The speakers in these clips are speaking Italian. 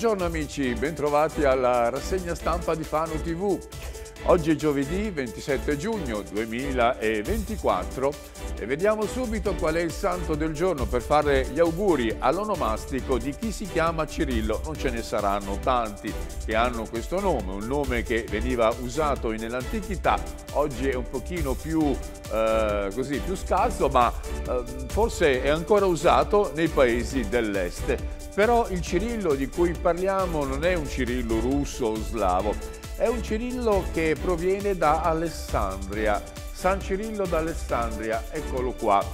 Buongiorno amici, bentrovati alla rassegna stampa di Fano TV. Oggi è giovedì 27 giugno 2024 e vediamo subito qual è il santo del giorno per fare gli auguri all'onomastico di chi si chiama Cirillo. Non ce ne saranno tanti che hanno questo nome, un nome che veniva usato nell'antichità, oggi è un pochino più, eh, così, più scarso ma eh, forse è ancora usato nei paesi dell'est. Però il cirillo di cui parliamo non è un cirillo russo o slavo, è un cirillo che proviene da Alessandria, San Cirillo d'Alessandria, eccolo qua.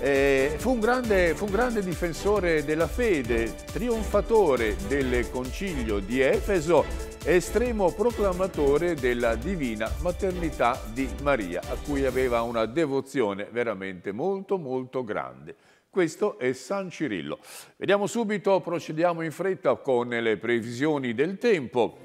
Eh, fu, un grande, fu, un grande, difensore della fede, trionfatore del concilio di Efeso, estremo proclamatore della divina maternità di Maria, a cui aveva una devozione veramente molto molto grande. Questo è San Cirillo. Vediamo subito, procediamo in fretta con le previsioni del tempo.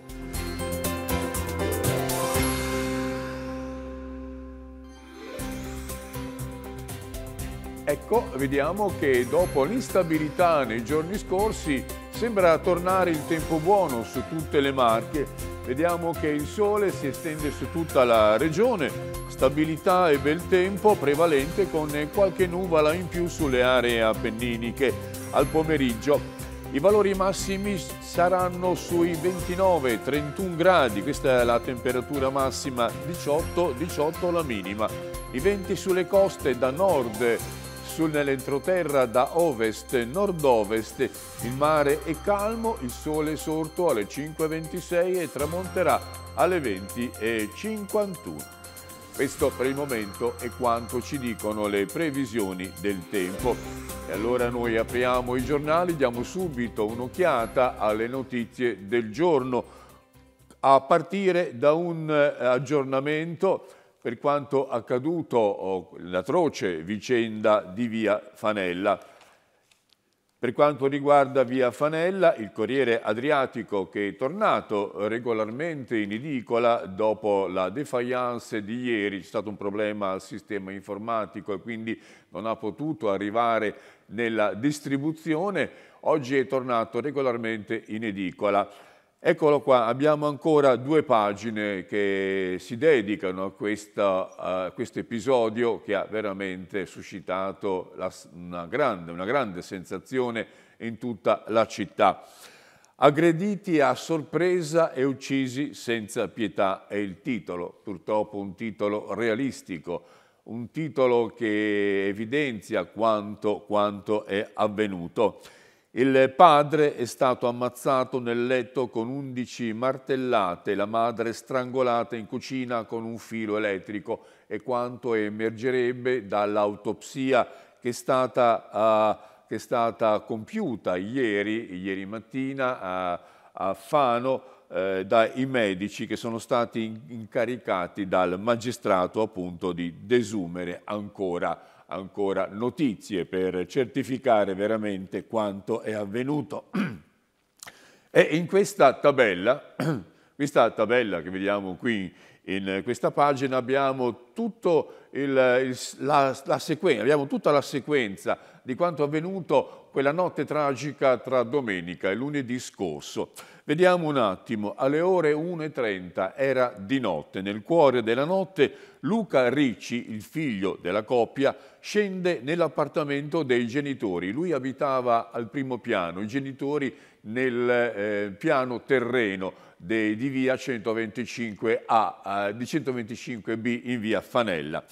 Ecco, vediamo che dopo l'instabilità nei giorni scorsi sembra tornare il tempo buono su tutte le marche Vediamo che il sole si estende su tutta la regione, stabilità e bel tempo prevalente con qualche nuvola in più sulle aree appenniniche. Al pomeriggio i valori massimi saranno sui 29-31 gradi, questa è la temperatura massima, 18-18 la minima. I venti sulle coste da nord sul nell'entroterra da ovest, nord-ovest, il mare è calmo, il sole è sorto alle 5.26 e tramonterà alle 20.51. Questo per il momento è quanto ci dicono le previsioni del tempo. E allora noi apriamo i giornali, diamo subito un'occhiata alle notizie del giorno, a partire da un eh, aggiornamento per quanto accaduto, oh, l'atroce vicenda di via Fanella. Per quanto riguarda via Fanella, il Corriere Adriatico che è tornato regolarmente in edicola dopo la defiance di ieri, c'è stato un problema al sistema informatico e quindi non ha potuto arrivare nella distribuzione, oggi è tornato regolarmente in edicola. Eccolo qua, abbiamo ancora due pagine che si dedicano a, questa, a questo episodio che ha veramente suscitato la, una, grande, una grande sensazione in tutta la città. Aggrediti a sorpresa e uccisi senza pietà è il titolo, purtroppo un titolo realistico, un titolo che evidenzia quanto, quanto è avvenuto. Il padre è stato ammazzato nel letto con 11 martellate, la madre strangolata in cucina con un filo elettrico e quanto emergerebbe dall'autopsia che è stata, uh, che è stata compiuta ieri, ieri mattina a, a Fano eh, dai medici che sono stati incaricati dal magistrato appunto di desumere ancora ancora notizie per certificare veramente quanto è avvenuto. E in questa tabella, questa tabella che vediamo qui in questa pagina, abbiamo, il, il, la, la sequen- abbiamo tutta la sequenza di quanto è avvenuto quella notte tragica tra domenica e lunedì scorso. Vediamo un attimo, alle ore 1.30 era di notte, nel cuore della notte Luca Ricci, il figlio della coppia, scende nell'appartamento dei genitori. Lui abitava al primo piano, i genitori nel eh, piano terreno di, di via 125A, eh, di 125B in via Fanella.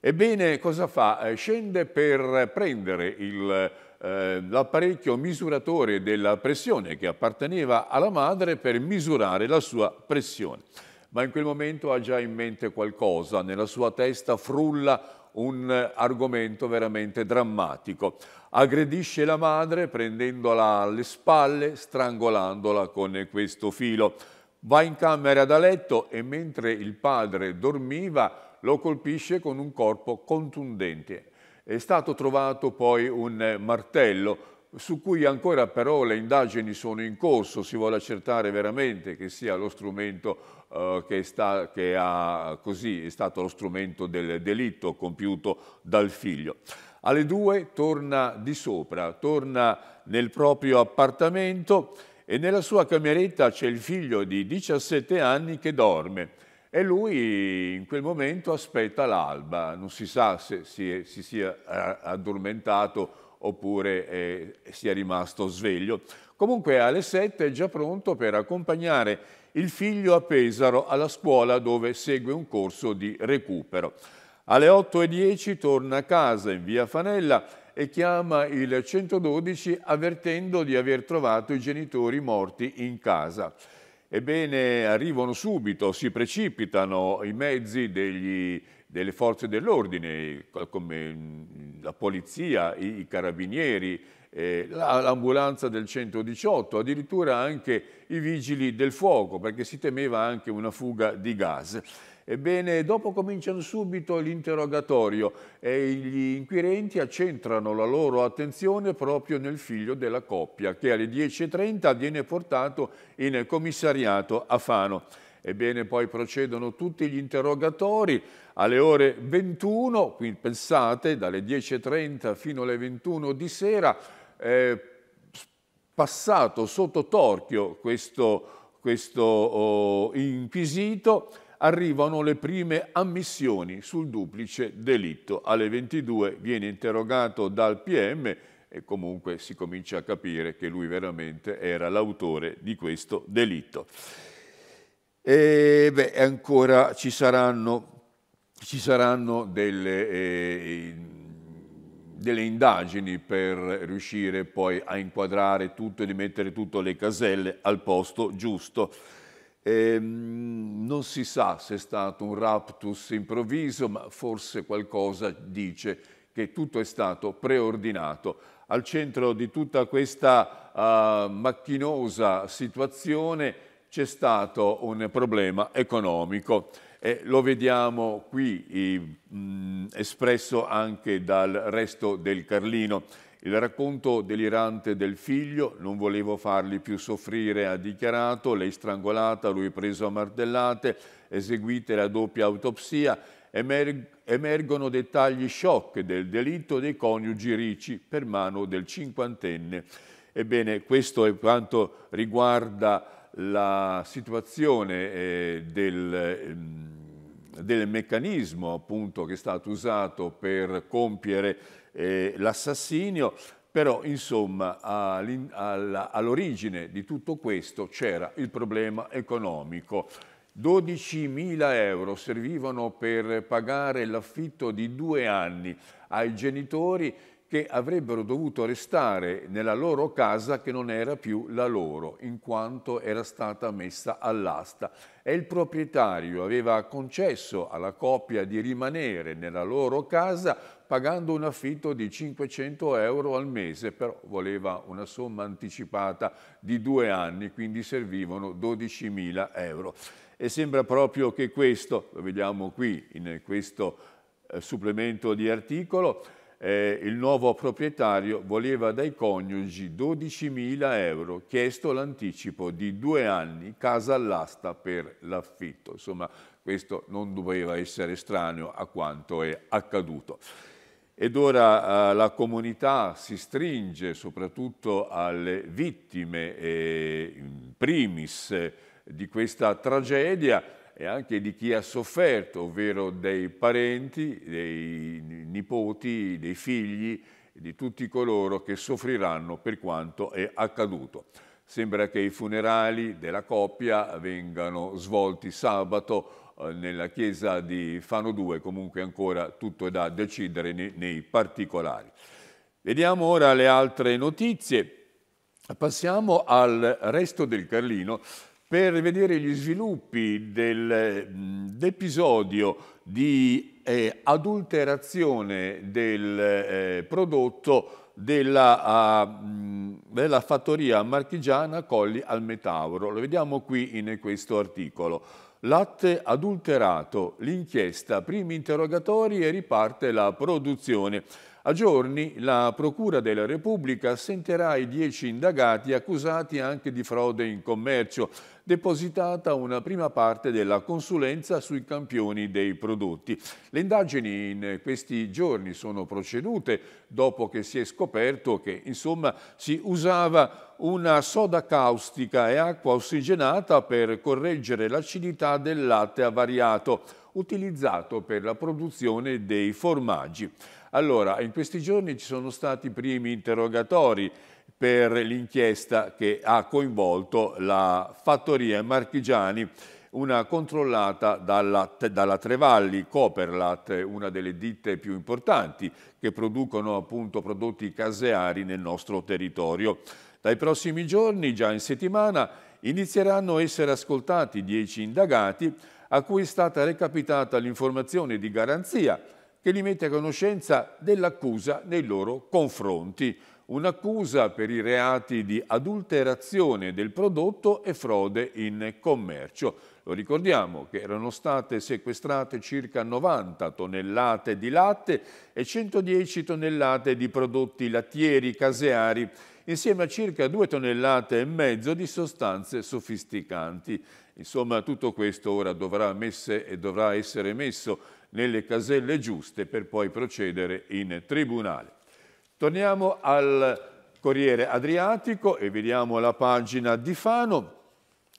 Ebbene, cosa fa? Eh, scende per prendere il eh, l'apparecchio misuratore della pressione che apparteneva alla madre per misurare la sua pressione. Ma in quel momento ha già in mente qualcosa, nella sua testa frulla un argomento veramente drammatico. Aggredisce la madre prendendola alle spalle, strangolandola con questo filo. Va in camera da letto e mentre il padre dormiva lo colpisce con un corpo contundente è stato trovato poi un martello su cui ancora però le indagini sono in corso, si vuole accertare veramente che sia lo strumento eh, che, sta, che ha, così, è stato lo strumento del delitto compiuto dal figlio. Alle due torna di sopra, torna nel proprio appartamento e nella sua cameretta c'è il figlio di 17 anni che dorme e lui in quel momento aspetta l'alba, non si sa se si, si sia eh, addormentato oppure eh, sia rimasto sveglio. Comunque alle 7 è già pronto per accompagnare il figlio a Pesaro alla scuola dove segue un corso di recupero. Alle 8.10 torna a casa in via Fanella e chiama il 112 avvertendo di aver trovato i genitori morti in casa. Ebbene, arrivano subito, si precipitano i mezzi degli, delle forze dell'ordine, come mm, la polizia, i, i carabinieri, eh, l'ambulanza del 118, addirittura anche i vigili del fuoco, perché si temeva anche una fuga di gas. Ebbene, dopo cominciano subito l'interrogatorio e gli inquirenti accentrano la loro attenzione proprio nel figlio della coppia, che alle 10.30 viene portato in commissariato a Fano. Ebbene, poi procedono tutti gli interrogatori alle ore 21, quindi pensate, dalle 10.30 fino alle 21 di sera, eh, passato sotto torchio questo, questo oh, inquisito, arrivano le prime ammissioni sul duplice delitto. Alle 22 viene interrogato dal PM e comunque si comincia a capire che lui veramente era l'autore di questo delitto. E beh, ancora ci saranno, ci saranno delle, eh, delle, indagini per riuscire poi a inquadrare tutto e di mettere tutte le caselle al posto giusto. E ehm, non si sa se è stato un raptus improvviso, ma forse qualcosa dice che tutto è stato preordinato. Al centro di tutta questa uh, macchinosa situazione c'è stato un problema economico e lo vediamo qui eh, mh, mm, espresso anche dal resto del Carlino. Il racconto delirante del figlio, non volevo farli più soffrire, ha dichiarato, lei strangolata, lui preso a martellate, eseguite la doppia autopsia, emerg emergono dettagli shock del delitto dei coniugi Ricci per mano del cinquantenne. Ebbene, questo è quanto riguarda la situazione eh, del... Eh, del meccanismo appunto, che è stato usato per compiere eh, l'assassinio, però insomma all'origine di tutto questo c'era il problema economico. 12.000 euro servivano per pagare l'affitto di due anni ai genitori che avrebbero dovuto restare nella loro casa che non era più la loro, in quanto era stata messa all'asta. E il proprietario aveva concesso alla coppia di rimanere nella loro casa pagando un affitto di 500 euro al mese, però voleva una somma anticipata di due anni, quindi servivano 12.000 euro. E sembra proprio che questo, lo vediamo qui in questo eh, supplemento di articolo, eh, il nuovo proprietario voleva dai coniugi 12.000 euro, chiesto l'anticipo di due anni, casa all'asta per l'affitto. Insomma, questo non doveva essere estraneo a quanto è accaduto. Ed ora eh, la comunità si stringe soprattutto alle vittime, eh, in primis, eh, di questa tragedia, e anche di chi ha sofferto, ovvero dei parenti, dei nipoti, dei figli, di tutti coloro che soffriranno per quanto è accaduto. Sembra che i funerali della coppia vengano svolti sabato eh, nella chiesa di Fano 2, comunque ancora tutto è da decidere nei, particolari. Vediamo ora le altre notizie. Passiamo al resto del Carlino per vedere gli sviluppi dell'episodio di eh, adulterazione del eh, prodotto della, uh, della, fattoria marchigiana Colli al Metauro. Lo vediamo qui in questo articolo. Latte adulterato, l'inchiesta, primi interrogatori e riparte la produzione. A giorni la Procura della Repubblica senterà i dieci indagati accusati anche di frode in commercio, depositata una prima parte della consulenza sui campioni dei prodotti. Le indagini in questi giorni sono procedute dopo che si è scoperto che insomma, si usava una soda caustica e acqua ossigenata per correggere l'acidità del latte avariato utilizzato per la produzione dei formaggi. Allora, in questi giorni ci sono stati i primi interrogatori per l'inchiesta che ha coinvolto la fattoria Marchigiani una controllata dalla, dalla, Trevalli Coperlat, una delle ditte più importanti che producono appunto prodotti caseari nel nostro territorio. Dai prossimi giorni, già in settimana, inizieranno a essere ascoltati dieci indagati a cui è stata recapitata l'informazione di garanzia che li mette a conoscenza dell'accusa nei loro confronti. Un'accusa per i reati di adulterazione del prodotto e frode in commercio. Lo ricordiamo che erano state sequestrate circa 90 tonnellate di latte e 110 tonnellate di prodotti lattieri caseari, insieme a circa 2 tonnellate e mezzo di sostanze sofisticanti. Insomma, tutto questo ora dovrà, messe, dovrà essere messo nelle caselle giuste per poi procedere in tribunale. Torniamo al Corriere Adriatico e vediamo la pagina di Fano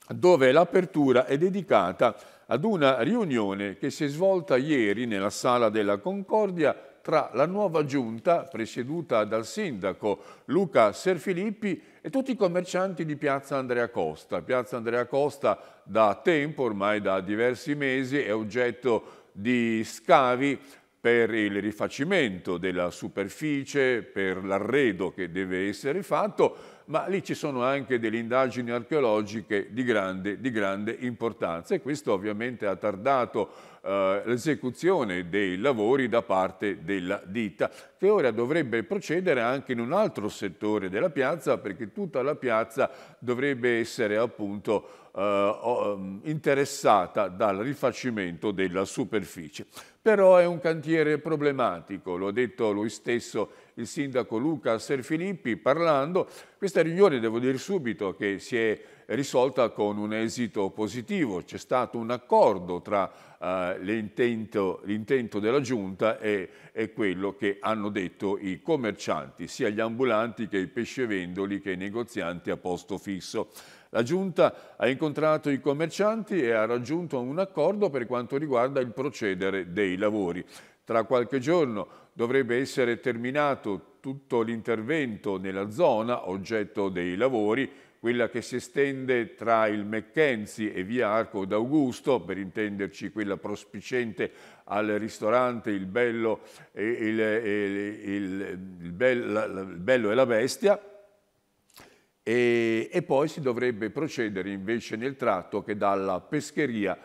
dove l'apertura è dedicata ad una riunione che si è svolta ieri nella Sala della Concordia tra la nuova giunta presieduta dal sindaco Luca Serfilippi e tutti i commercianti di Piazza Andrea Costa. Piazza Andrea Costa da tempo, ormai da diversi mesi, è oggetto di scavi per il rifacimento della superficie, per l'arredo che deve essere fatto, ma lì ci sono anche delle indagini archeologiche di grande, di grande importanza e questo ovviamente ha tardato eh, l'esecuzione dei lavori da parte della ditta, che ora dovrebbe procedere anche in un altro settore della piazza, perché tutta la piazza dovrebbe essere appunto eh, ehm, interessata dal rifacimento della superficie. Però è un cantiere problematico, lo ha detto lui stesso il sindaco Luca Serfilippi parlando. Questa riunione, devo dire subito, che si è risolta con un esito positivo. C'è stato un accordo tra eh, l'intento, della Giunta e, e, quello che hanno detto i commercianti, sia gli ambulanti che i pescevendoli che i negozianti a posto fisso. La Giunta ha incontrato i commercianti e ha raggiunto un accordo per quanto riguarda il procedere dei lavori. Tra qualche giorno dovrebbe essere terminato tutto l'intervento nella zona oggetto dei lavori quella che si estende tra il Mackenzie e via Arco d'Augusto, per intenderci quella prospicente al ristorante il bello, il, il, il, bello e la Bestia, e, e, poi si dovrebbe procedere invece nel tratto che dalla pescheria eh,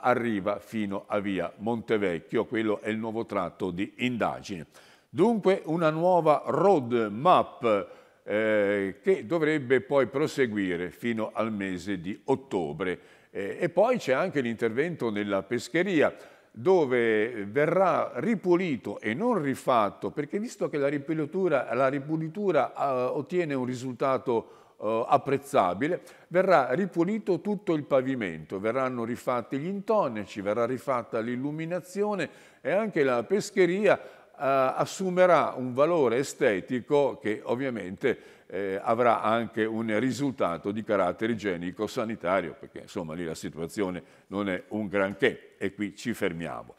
arriva fino a via Montevecchio, quello è il nuovo tratto di indagine. Dunque una nuova roadmap eh, che dovrebbe poi proseguire fino al mese di ottobre. Eh, e poi c'è anche l'intervento nella pescheria dove verrà ripulito e non rifatto, perché visto che la ripulitura, la ripulitura uh, ottiene un risultato Uh, apprezzabile, verrà ripulito tutto il pavimento, verranno rifatti gli intonnaci, verrà rifatta l'illuminazione e anche la pescheria eh, assumerà un valore estetico che ovviamente eh, avrà anche un risultato di carattere igienico-sanitario, perché insomma lì la situazione non è un granché e qui ci fermiamo.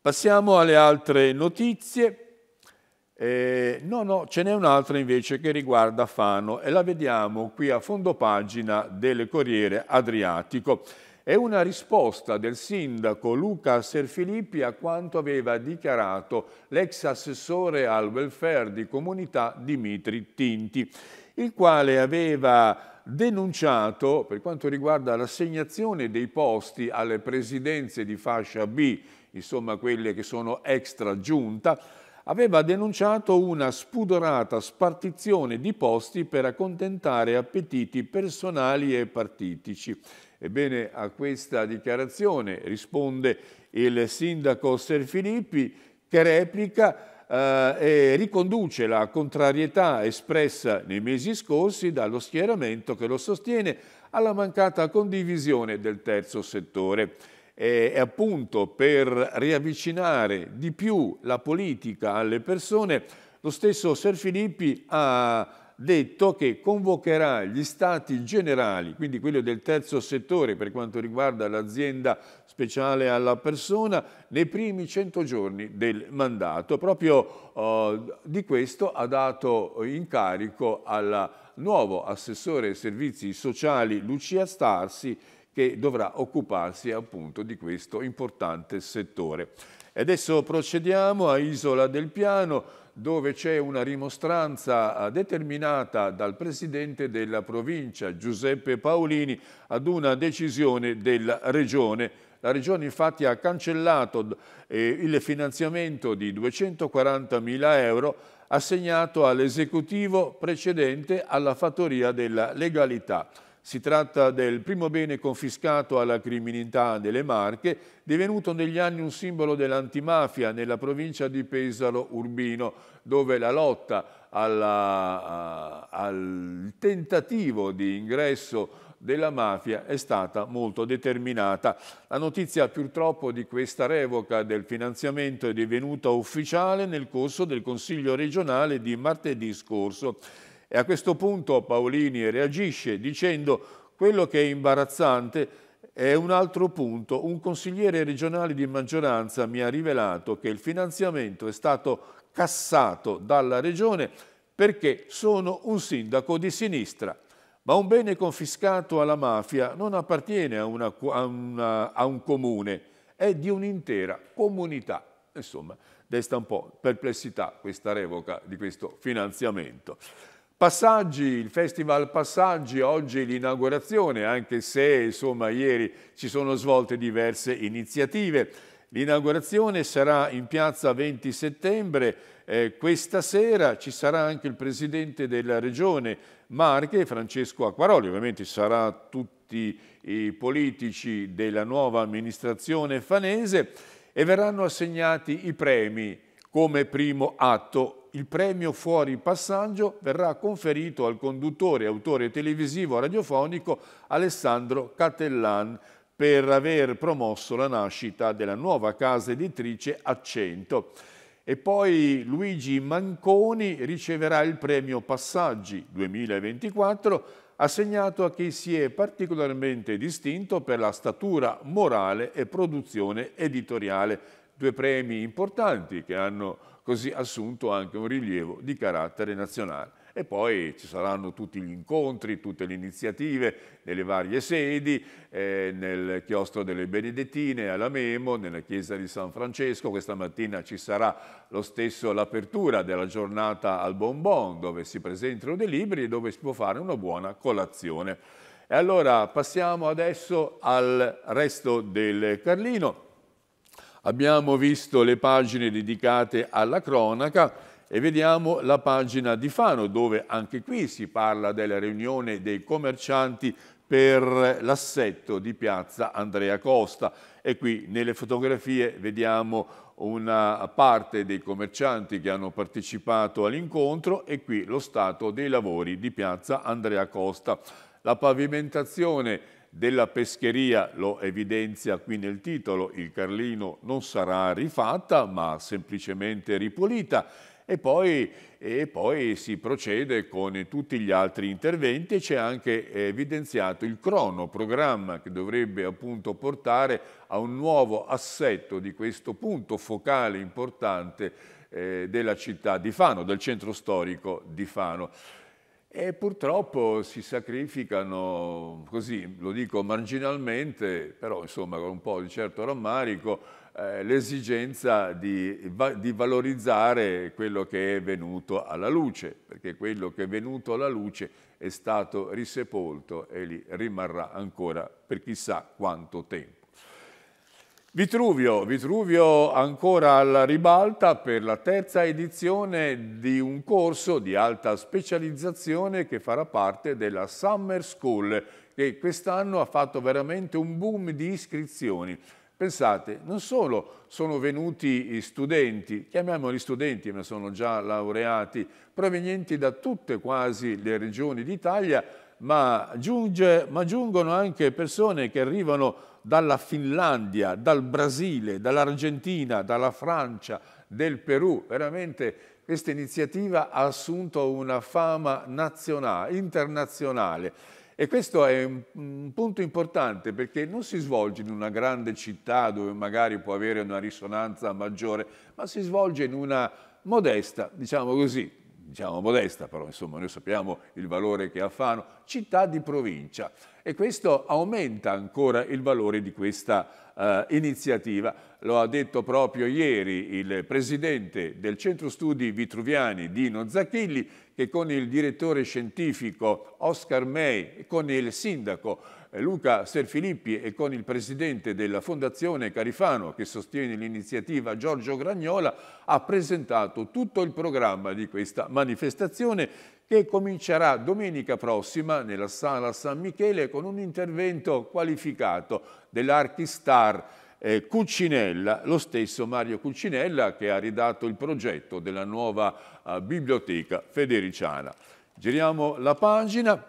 Passiamo alle altre notizie. Eh, no, no, ce n'è un'altra invece che riguarda Fano e la vediamo qui a fondo pagina del Corriere Adriatico. È una risposta del sindaco Luca Serfilippi a quanto aveva dichiarato l'ex assessore al welfare di comunità Dimitri Tinti, il quale aveva denunciato per quanto riguarda l'assegnazione dei posti alle presidenze di fascia B, insomma quelle che sono extra giunta, aveva denunciato una spudorata spartizione di posti per accontentare appetiti personali e partitici Ebbene, a questa dichiarazione risponde il sindaco Ser Filippi che replica eh, e riconduce la contrarietà espressa nei mesi scorsi dallo schieramento che lo sostiene alla mancata condivisione del terzo settore. E appunto per riavvicinare di più la politica alle persone, lo stesso Ser Filippi ha detto che convocherà gli stati generali, quindi quello del terzo settore per quanto riguarda l'azienda speciale alla persona, nei primi 100 giorni del mandato. Proprio eh, di questo ha dato incarico al nuovo assessore ai servizi sociali Lucia Starsi che dovrà occuparsi appunto di questo importante settore. adesso procediamo a Isola del Piano dove c'è una rimostranza eh, determinata dal presidente della provincia Giuseppe Paolini ad una decisione della regione. La regione infatti ha cancellato eh, il finanziamento di 240.000 euro assegnato all'esecutivo precedente alla fattoria della legalità. Si tratta del primo bene confiscato alla criminalità delle Marche, divenuto negli anni un simbolo dell'antimafia nella provincia di Pesaro Urbino, dove la lotta alla, al tentativo di ingresso della mafia è stata molto determinata. La notizia purtroppo di questa revoca del finanziamento è divenuta ufficiale nel corso del Consiglio regionale di martedì scorso e a questo punto Paolini reagisce dicendo quello che è imbarazzante è un altro punto. Un consigliere regionale di maggioranza mi ha rivelato che il finanziamento è stato cassato dalla regione perché sono un sindaco di sinistra. Ma un bene confiscato alla mafia non appartiene a, una, a, una, a un comune, è di un'intera comunità. Insomma, desta un po' perplessità questa revoca di questo finanziamento. Passaggi, il Festival Passaggi, oggi l'inaugurazione, anche se insomma ieri ci sono svolte diverse iniziative. L'inaugurazione sarà in piazza 20 settembre, eh, questa sera ci sarà anche il Presidente della Regione Marche, Francesco Acquaroli, ovviamente sarà tutti i politici della nuova amministrazione fanese e verranno assegnati i premi come primo atto il premio fuori passaggio verrà conferito al conduttore, autore televisivo radiofonico Alessandro Catellan per aver promosso la nascita della nuova casa editrice Accento. E poi Luigi Manconi riceverà il premio Passaggi 2024 assegnato a chi si è particolarmente distinto per la statura morale e produzione editoriale. Due premi importanti che hanno così assunto anche un rilievo di carattere nazionale. E poi ci saranno tutti gli incontri, tutte le iniziative nelle varie sedi, eh, nel chiostro delle Benedettine, alla Memo, nella chiesa di San Francesco. Questa mattina ci sarà lo stesso l'apertura della giornata al Bonbon, dove si presentano dei libri e dove si può fare una buona colazione. E allora passiamo adesso al resto del Carlino. Abbiamo visto le pagine dedicate alla cronaca e vediamo la pagina di Fano dove anche qui si parla della riunione dei commercianti per l'assetto di piazza Andrea Costa e qui nelle fotografie vediamo una parte dei commercianti che hanno partecipato all'incontro e qui lo stato dei lavori di piazza Andrea Costa. La pavimentazione della pescheria, lo evidenzia qui nel titolo, il Carlino non sarà rifatta ma semplicemente ripulita e poi, e poi, si procede con tutti gli altri interventi. C'è anche evidenziato il cronoprogramma che dovrebbe appunto portare a un nuovo assetto di questo punto focale importante eh, della città di Fano, del centro storico di Fano. E purtroppo si sacrificano, così lo dico marginalmente, però insomma con un po' di certo rammarico, eh, l'esigenza di, di, valorizzare quello che è venuto alla luce, perché quello che è venuto alla luce è stato risepolto e lì rimarrà ancora per chissà quanto tempo. Vitruvio, Vitruvio ancora alla ribalta per la terza edizione di un corso di alta specializzazione che farà parte della Summer School che quest'anno ha fatto veramente un boom di iscrizioni. Pensate, non solo sono venuti studenti, chiamiamoli studenti ma sono già laureati, provenienti da tutte quasi le regioni d'Italia ma, giunge, ma giungono anche persone che arrivano dalla Finlandia, dal Brasile, dall'Argentina, dalla Francia, del Perù. Veramente questa iniziativa ha assunto una fama nazionale, internazionale. E questo è un, punto importante perché non si svolge in una grande città dove magari può avere una risonanza maggiore, ma si svolge in una modesta, diciamo così, diciamo modesta, però insomma noi sappiamo il valore che ha Fano, città di provincia e questo aumenta ancora il valore di questa eh, iniziativa. Lo ha detto proprio ieri il presidente del Centro Studi Vitruviani, Dino Zacchilli, che con il direttore scientifico Oscar May e con il sindaco Luca Serfilippi e con il presidente della Fondazione Carifano che sostiene l'iniziativa Giorgio Gragnola ha presentato tutto il programma di questa manifestazione che comincerà domenica prossima nella Sala San Michele con un intervento qualificato dell'archistar eh, Cucinella, lo stesso Mario Cucinella che ha ridato il progetto della nuova eh, biblioteca federiciana. Giriamo la pagina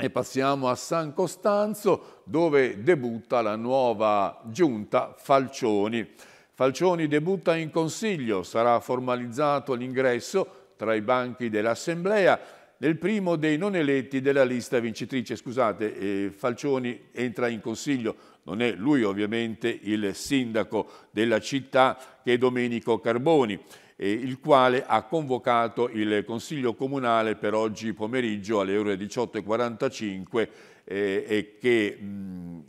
e passiamo a San Costanzo dove debutta la nuova giunta Falcioni. Falcioni debutta in consiglio, sarà formalizzato l'ingresso tra i banchi dell'Assemblea del primo dei non eletti della lista vincitrice. Scusate, eh, Falcioni entra in consiglio, non è lui ovviamente il sindaco della città che è Domenico Carboni eh, il quale ha convocato il Consiglio Comunale per oggi pomeriggio alle ore 18.45 eh, e che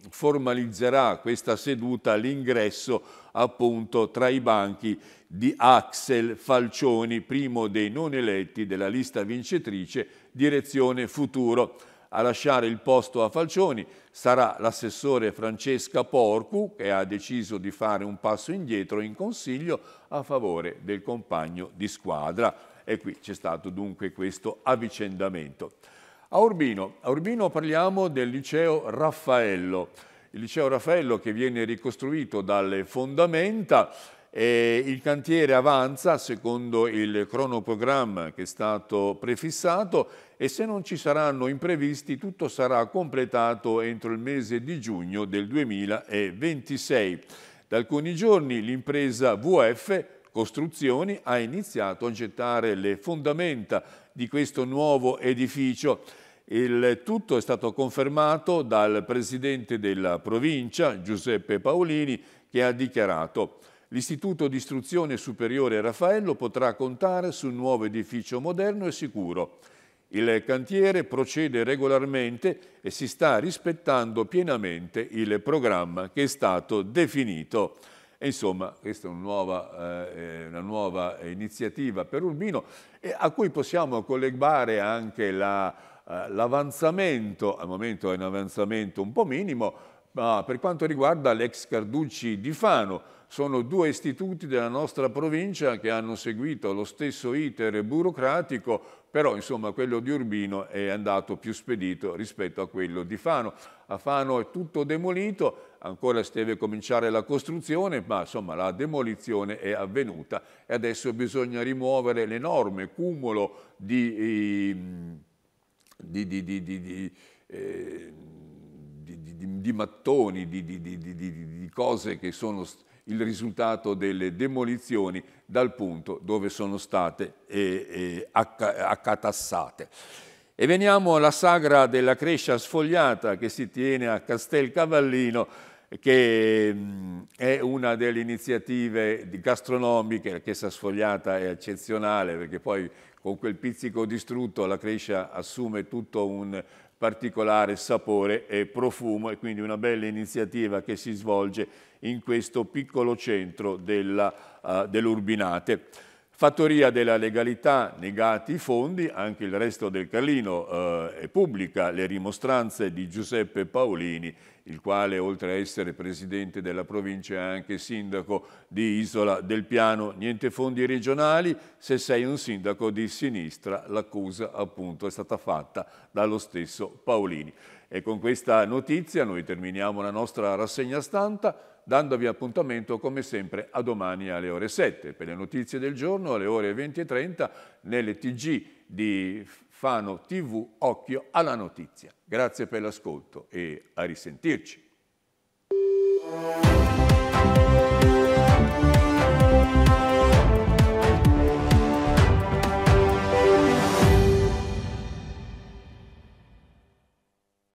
formalizzerà questa seduta l'ingresso appunto tra i banchi di Axel Falcioni, primo dei non eletti della lista vincitrice direzione futuro. A lasciare il posto a Falcioni sarà l'assessore Francesca Porcu che ha deciso di fare un passo indietro in consiglio a favore del compagno di squadra e qui c'è stato dunque questo avvicendamento. A Urbino, a Urbino parliamo del liceo Raffaello, il liceo Raffaello che viene ricostruito dalle fondamenta e il cantiere avanza secondo il cronoprogramma che è stato prefissato e se non ci saranno imprevisti tutto sarà completato entro il mese di giugno del 2026. Da alcuni giorni l'impresa VF Costruzioni ha iniziato a gettare le fondamenta di questo nuovo edificio. Il tutto è stato confermato dal presidente della provincia, Giuseppe Paolini, che ha dichiarato L'Istituto di Istruzione Superiore Raffaello potrà contare su un nuovo edificio moderno e sicuro. Il cantiere procede regolarmente e si sta rispettando pienamente il programma che è stato definito. E insomma, questa è una nuova, eh, una nuova iniziativa per Urbino a cui possiamo collegare anche l'avanzamento, la, eh, al momento è un avanzamento un po' minimo, ma per quanto riguarda l'ex Carducci di Fano, sono due istituti della nostra provincia che hanno seguito lo stesso iter burocratico, però insomma quello di Urbino è andato più spedito rispetto a quello di Fano. A Fano è tutto demolito, ancora si deve cominciare la costruzione, ma insomma la demolizione è avvenuta e adesso bisogna rimuovere l'enorme cumulo di... Ehm, di, di, di eh, di, di mattoni, di, di, cose che sono il risultato delle demolizioni dal punto dove sono state eh, eh, accatassate. E veniamo alla sagra della Crescia sfogliata che si tiene a Castel Cavallino, che è una delle iniziative gastronomiche, la Crescia Sfogliata è eccezionale perché poi con quel pizzico distrutto la Crescia assume tutto un particolare sapore e profumo e quindi una bella iniziativa che si svolge in questo piccolo centro eh, dell'Urbinate. Uh, dell Fattoria della legalità, negati i fondi, anche il resto del Carlino eh, pubblica le rimostranze di Giuseppe Paolini, il quale oltre a essere presidente della provincia è anche sindaco di Isola del Piano. Niente fondi regionali, se sei un sindaco di sinistra l'accusa appunto è stata fatta dallo stesso Paolini. E con questa notizia noi terminiamo la nostra rassegna stampa dandovi appuntamento come sempre a domani alle ore 7 per le notizie del giorno alle ore 20.30 nelle TG di Fano TV Occhio alla Notizia. Grazie per l'ascolto e a risentirci.